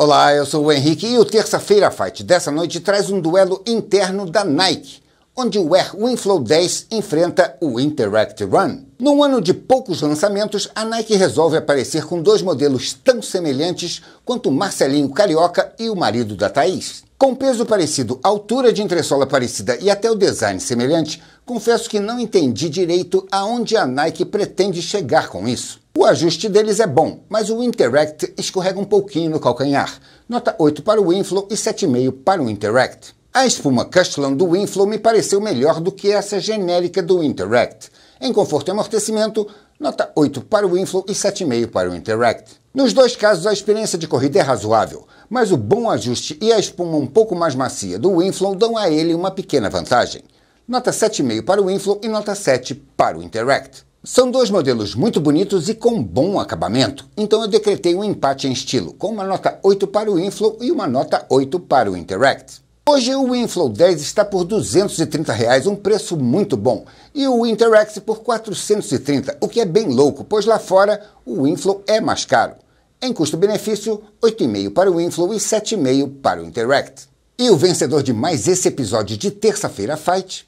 Olá, eu sou o Henrique e o Terça-feira Fight dessa noite traz um duelo interno da Nike, onde o Air Winflow 10 enfrenta o Interact Run. Num ano de poucos lançamentos, a Nike resolve aparecer com dois modelos tão semelhantes quanto o Marcelinho Carioca e o marido da Thaís. Com peso parecido, altura de entressola parecida e até o design semelhante, confesso que não entendi direito aonde a Nike pretende chegar com isso. O ajuste deles é bom, mas o Interact escorrega um pouquinho no calcanhar. Nota 8 para o Inflow e 7,5 para o Interact. A espuma Custlan do Inflow me pareceu melhor do que essa genérica do Interact. Em conforto e amortecimento, nota 8 para o Inflow e 7,5 para o Interact. Nos dois casos, a experiência de corrida é razoável, mas o bom ajuste e a espuma um pouco mais macia do Winflow dão a ele uma pequena vantagem. Nota 7,5 para o Winflow e nota 7 para o Interact. São dois modelos muito bonitos e com bom acabamento, então eu decretei um empate em estilo, com uma nota 8 para o Inflow e uma nota 8 para o Interact. Hoje o Inflow 10 está por 230 reais, um preço muito bom, e o Interact por 430, o que é bem louco, pois lá fora o Inflow é mais caro. Em custo-benefício, 8,5 para o Inflow e 7,5 para o Interact. E o vencedor de mais esse episódio de terça-feira Fight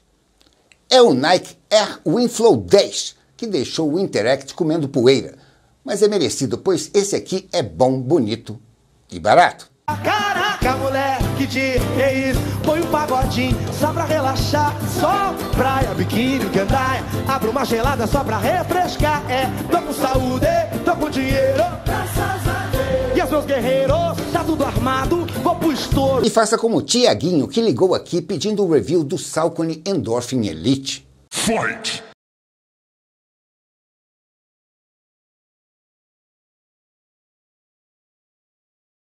é o Nike Air Winflow 10, que deixou o Interact comendo poeira. Mas é merecido, pois esse aqui é bom, bonito e barato. Caraca, mulher, que dia é isso? Põe um pagodinho só pra relaxar. Só praia, biquíni, gandaia. Abra uma gelada só pra refrescar. É, tô com saúde. tá tudo armado, vou pro estouro. E faça como o Tiaguinho que ligou aqui pedindo o review do Salcone Endorphin Elite. Forte!